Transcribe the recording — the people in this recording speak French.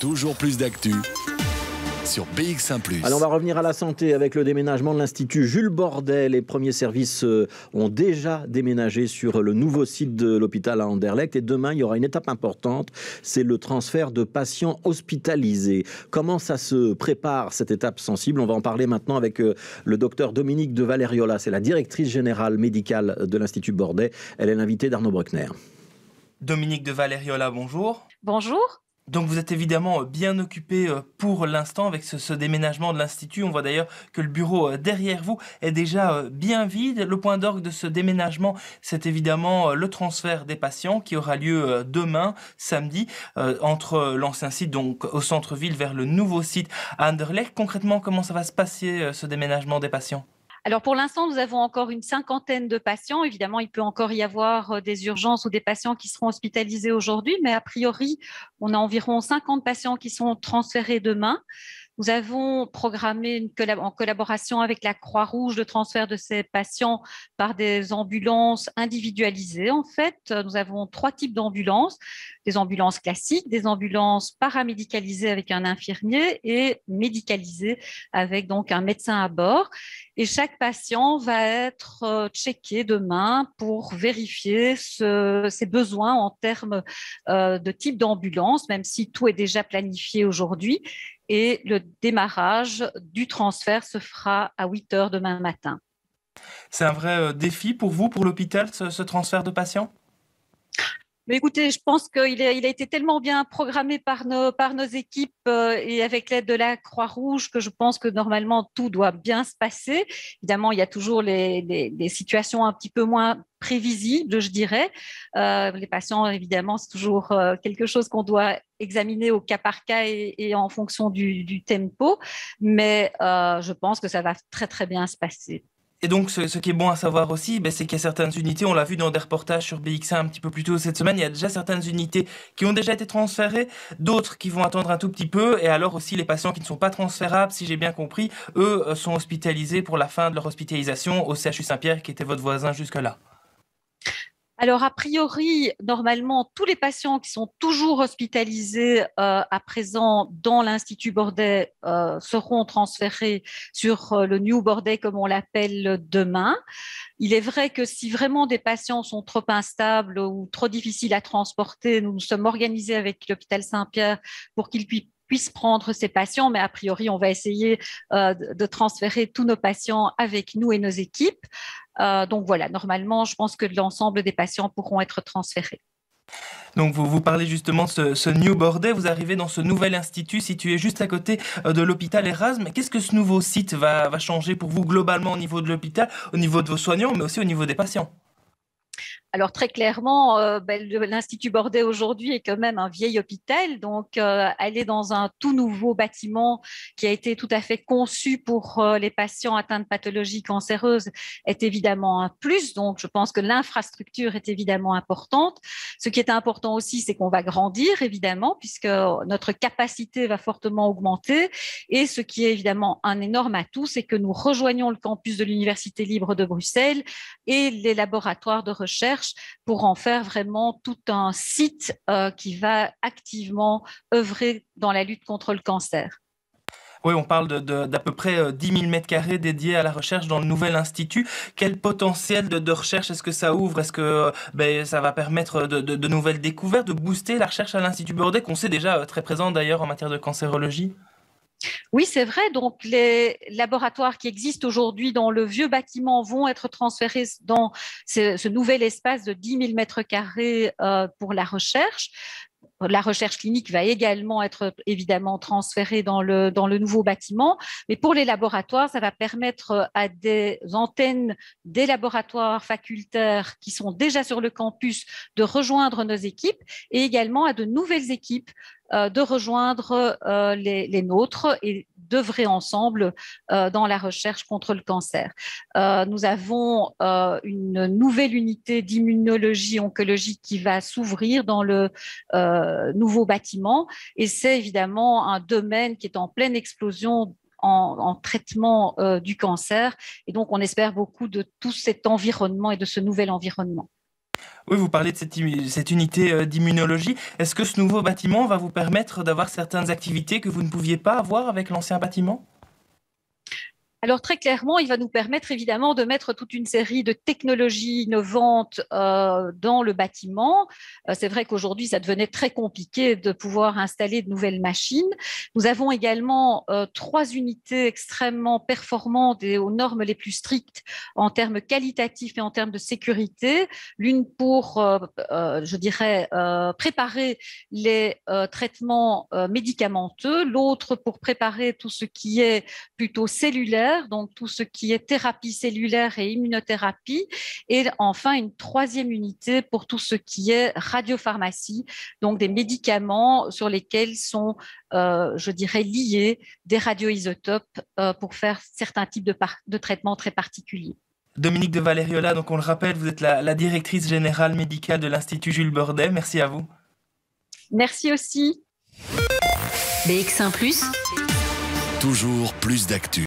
Toujours plus d'actu sur BX1 ⁇ Alors on va revenir à la santé avec le déménagement de l'Institut Jules Bordet. Les premiers services euh, ont déjà déménagé sur le nouveau site de l'hôpital à Anderlecht et demain il y aura une étape importante, c'est le transfert de patients hospitalisés. Comment ça se prépare cette étape sensible On va en parler maintenant avec euh, le docteur Dominique de Valeriola, c'est la directrice générale médicale de l'Institut Bordet. Elle est l'invitée d'Arnaud Bruckner. Dominique de Valeriola, bonjour. Bonjour. Donc vous êtes évidemment euh, bien occupé euh, pour l'instant avec ce, déménagement de l'Institut. On voit d'ailleurs que le bureau euh, derrière vous est déjà bien vide. Le point d'orgue de ce déménagement, c'est évidemment le transfert des patients qui aura lieu demain, samedi, entre l'ancien site donc au centre-ville vers le nouveau site à Anderlecht. Concrètement, comment ça va se passer ce déménagement des patients alors pour l'instant, nous avons encore une cinquantaine de patients. Évidemment, il peut encore y avoir euh, des urgences ou des patients qui seront hospitalisés aujourd'hui, mais a priori, on a environ 50 patients qui sont transférés demain. Nous avons programmé en collaboration avec la Croix-Rouge le transfert de ces patients par des ambulances individualisées. En fait, nous avons trois types d'ambulances, des ambulances classiques, des ambulances paramédicalisées avec un infirmier et médicalisées avec donc un médecin à bord. Et chaque patient va être euh, checké demain pour vérifier ses besoins en termes euh, de type d'ambulance, même si tout est déjà planifié aujourd'hui et le démarrage du transfert se fera à 8 h demain matin. C'est un vrai euh, défi pour vous, pour l'hôpital, ce transfert de patients mais écoutez, je pense qu'il a, été tellement bien programmé par nos, par nos équipes euh, et avec l'aide de la Croix-Rouge que je pense que normalement tout doit bien se passer. Évidemment, il y a toujours des situations un petit peu moins prévisibles, je dirais. Euh, les patients, évidemment, c'est toujours euh, quelque chose qu'on doit examiner au cas par cas et, en fonction du, tempo, mais je pense que ça va très très bien se passer. Et donc, ce, qui est bon à savoir aussi, ben, c'est qu'il y a certaines unités, on l'a vu dans des reportages sur BX1 un petit peu plus tôt cette semaine, il y a déjà certaines unités qui ont déjà été transférées, d'autres qui vont attendre un tout petit peu, et alors aussi les patients qui ne sont pas transférables, si j'ai bien compris, eux euh, sont hospitalisés pour la fin de leur hospitalisation au CHU Saint-Pierre, qui était votre voisin jusque-là. Alors, a priori, normalement, tous les patients qui sont toujours hospitalisés euh, à présent dans l'Institut Bordet euh, seront transférés sur euh, le New Bordet, comme on l'appelle demain. Il est vrai que si vraiment des patients sont trop instables ou trop difficiles à transporter, nous nous sommes organisés avec l'hôpital Saint-Pierre pour qu'ils puissent puissent prendre ses patients, mais a priori, on va essayer euh, de transférer tous nos patients avec nous et nos équipes. Euh, donc voilà, normalement, je pense que l'ensemble des patients pourront être transférés. Donc vous, vous parlez justement de ce, New Bordet, vous arrivez dans ce nouvel institut situé juste à côté euh, de l'hôpital Erasme. Qu'est-ce que ce nouveau site va changer pour vous globalement au niveau de l'hôpital, au niveau de vos soignants, mais aussi au niveau des patients alors très clairement, euh, ben, l'Institut Bordet aujourd'hui est quand même un vieil hôpital, donc euh, aller dans un tout nouveau bâtiment qui a été tout à fait conçu pour euh, les patients atteints de pathologies cancéreuses est évidemment un plus, donc je pense que l'infrastructure est évidemment importante. Ce qui est important aussi, c'est qu'on va grandir évidemment, puisque notre capacité va fortement augmenter, et ce qui est évidemment un énorme atout, c'est que nous rejoignons le campus de l'Université libre de Bruxelles et les laboratoires de recherche pour en faire vraiment tout un site euh, qui va activement œuvrer dans la lutte contre le cancer. Oui, on parle d'à peu près 10 euh, 000 mètres carrés dédiés à la recherche dans le nouvel institut. Quel potentiel de, recherche est-ce que ça ouvre Est-ce que euh, ben, ça va permettre de, nouvelles découvertes, de booster la recherche à l'Institut Bordet, qu'on sait déjà très présent d'ailleurs en matière de cancérologie oui, c'est vrai. Donc, les laboratoires qui existent aujourd'hui dans le vieux bâtiment vont être transférés dans ce, nouvel espace de 10 000 mètres carrés euh, pour la recherche la recherche clinique va également être évidemment transférée dans le, dans le nouveau bâtiment, mais pour les laboratoires, ça va permettre euh, à des antennes des laboratoires facultaires qui sont déjà sur le campus de rejoindre nos équipes et également à de nouvelles équipes euh, de rejoindre euh, les, nôtres et d'œuvrer ensemble euh, dans la recherche contre le cancer. nous avons une nouvelle unité d'immunologie oncologique qui va s'ouvrir dans le nouveau bâtiment et c'est évidemment un domaine qui est en pleine explosion en, traitement du cancer. Et donc, on espère beaucoup de tout cet environnement et de ce nouvel environnement. Oui, vous parlez de cette, cette unité euh, d'immunologie. Est-ce que ce nouveau bâtiment va vous permettre d'avoir certaines activités que vous ne pouviez pas avoir avec l'ancien bâtiment alors très clairement, il va nous permettre évidemment de mettre toute une série de technologies innovantes euh, dans le bâtiment. Euh, c'est vrai qu'aujourd'hui, ça devenait très compliqué de pouvoir installer de nouvelles machines. Nous avons également euh, trois unités extrêmement performantes et aux normes les plus strictes en termes qualitatifs et en termes de sécurité. L'une pour, je dirais, préparer les traitements médicamenteux, l'autre pour préparer tout ce qui est plutôt cellulaire donc tout ce qui est thérapie cellulaire et immunothérapie, et enfin une troisième unité pour tout ce qui est radiopharmacie, donc des médicaments sur lesquels sont, euh, je dirais, liés des radioisotopes euh, pour faire certains types de, de traitements très particuliers. Dominique de Valeriola, donc on le rappelle, vous êtes la, directrice générale médicale de l'Institut Jules Bordet. Merci à vous. Merci aussi. BX1 ⁇ Toujours plus d'actu.